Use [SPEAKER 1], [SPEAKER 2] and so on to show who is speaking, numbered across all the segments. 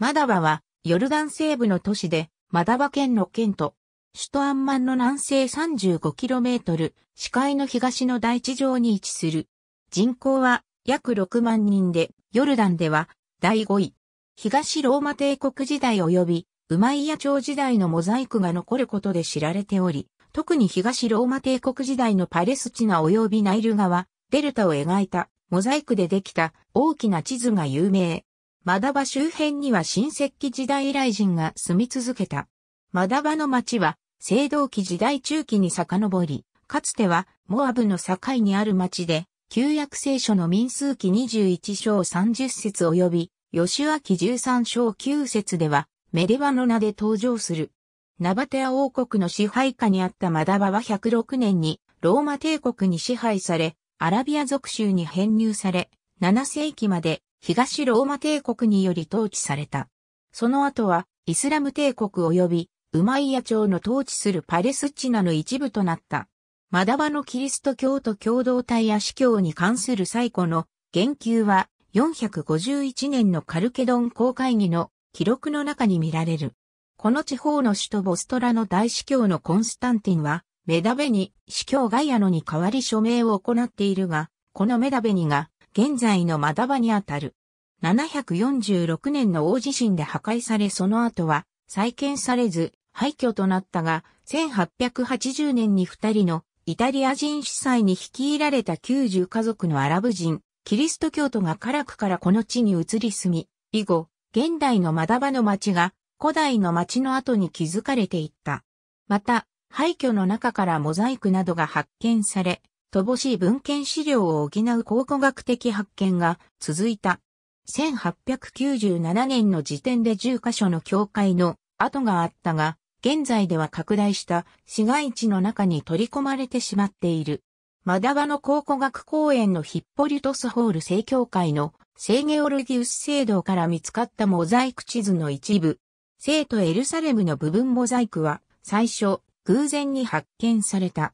[SPEAKER 1] マダバは、ヨルダン西部の都市で、マダバ県の県都、首都アンマンの南西 35km、視界の東の大地上に位置する。人口は約6万人で、ヨルダンでは第5位。東ローマ帝国時代及び、ウマイヤ朝時代のモザイクが残ることで知られており、特に東ローマ帝国時代のパレスチナ及びナイル川、デルタを描いたモザイクでできた大きな地図が有名。マダバ周辺には新石器時代来人が住み続けた。マダバの町は、青銅器時代中期に遡り、かつてはモアブの境にある町で、旧約聖書の民数記21章30節及び、吉脇13章9節では、メデバの名で登場する。ナバテア王国の支配下にあったマダバは106年にローマ帝国に支配され、アラビア属州に編入され、7世紀まで東ローマ帝国により統治された。その後は、イスラム帝国及び、ウマイヤ朝の統治するパレスチナの一部となった。マダバのキリスト教と共同体や司教に関する最古の言及は451年のカルケドン公会議の記録の中に見られる。この地方の首都ボストラの大司教のコンスタンティンは、メダベニ、司教ガイアノに代わり署名を行っているが、このメダベニが現在のマダバにあたる。746年の大地震で破壊されその後は再建されず廃墟となったが、1880年に二人のイタリア人司祭に率いられた90家族のアラブ人、キリスト教徒がカラクからこの地に移り住み、以後、現代のマダバの町が古代の町の後に築かれていった。また、廃墟の中からモザイクなどが発見され、乏しい文献資料を補う考古学的発見が続いた。1897年の時点で10カ所の教会の跡があったが、現在では拡大した市街地の中に取り込まれてしまっている。マダワの考古学公園のヒッポリュトスホール聖教会の聖ゲオルギウス聖堂から見つかったモザイク地図の一部、聖とエルサレムの部分モザイクは最初偶然に発見された。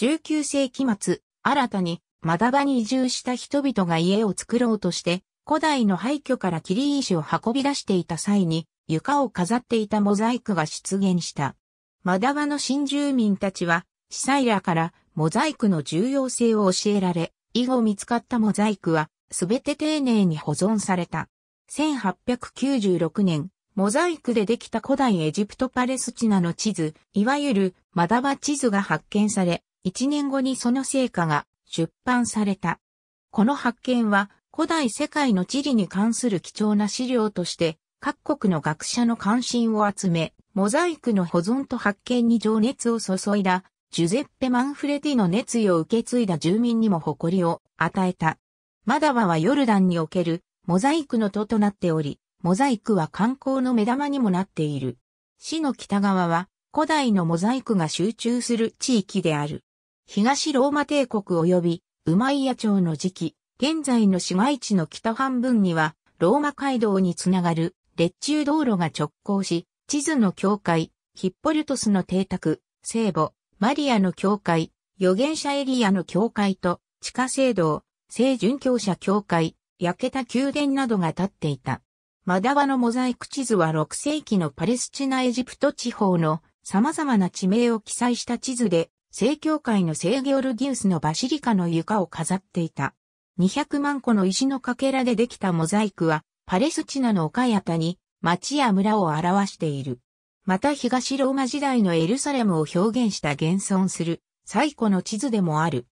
[SPEAKER 1] 19世紀末、新たにマダバに移住した人々が家を作ろうとして、古代の廃墟から切り石を運び出していた際に、床を飾っていたモザイクが出現した。マダバの新住民たちは、司祭らからモザイクの重要性を教えられ、以後見つかったモザイクは、すべて丁寧に保存された。1896年、モザイクでできた古代エジプトパレスチナの地図、いわゆるマダバ地図が発見され、1年後にその成果が出版された。この発見は古代世界の地理に関する貴重な資料として各国の学者の関心を集め、モザイクの保存と発見に情熱を注いだジュゼッペ・マンフレティの熱意を受け継いだ住民にも誇りを与えた。マダワはヨルダンにおけるモザイクの都となっており、モザイクは観光の目玉にもなっている。市の北側は古代のモザイクが集中する地域である。東ローマ帝国及び、ウマイヤ朝の時期、現在の市街地の北半分には、ローマ街道につながる、列中道路が直行し、地図の境界、ヒッポルトスの邸宅、聖母、マリアの境界、預言者エリアの境界と、地下聖堂、聖殉教者境界、焼けた宮殿などが建っていた。マダワのモザイク地図は6世紀のパレスチナエジプト地方の様々な地名を記載した地図で、正教会の聖ゲオルギウスのバシリカの床を飾っていた。200万個の石のかけらでできたモザイクは、パレスチナの岡谷に町や村を表している。また東ローマ時代のエルサレムを表現した現存する最古の地図でもある。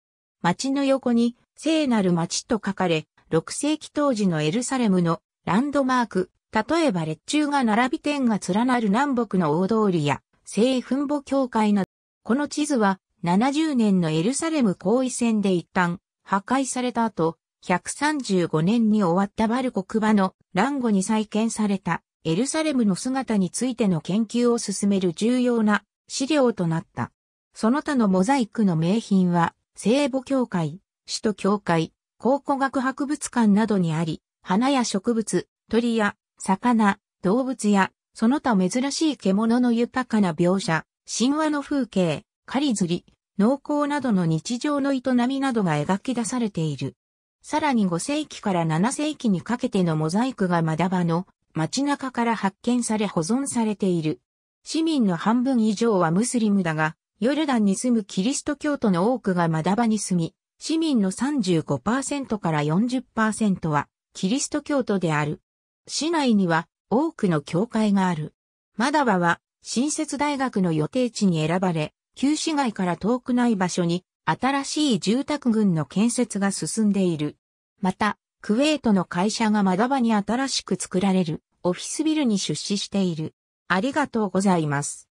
[SPEAKER 1] 町の横に聖なる町と書かれ、6世紀当時のエルサレムのランドマーク、例えば列柱が並び点が連なる南北の大通りや、聖墳墓教会などこの地図は70年のエルサレム行為戦で一旦破壊された後、135年に終わったバルコクバのランゴに再建されたエルサレムの姿についての研究を進める重要な資料となった。その他のモザイクの名品は、聖母教会、首都教会、考古学博物館などにあり、花や植物、鳥や魚、動物や、その他珍しい獣の豊かな描写、神話の風景、狩り釣り、農耕などの日常の営みなどが描き出されている。さらに5世紀から7世紀にかけてのモザイクがマダバの街中から発見され保存されている。市民の半分以上はムスリムだが、ヨルダンに住むキリスト教徒の多くがマダバに住み、市民の35%から40%はキリスト教徒である。市内には多くの教会がある。マダバは新設大学の予定地に選ばれ、旧市街から遠くない場所に新しい住宅群の建設が進んでいる。また、クウェートの会社がマダバに新しく作られるオフィスビルに出資している。ありがとうございます。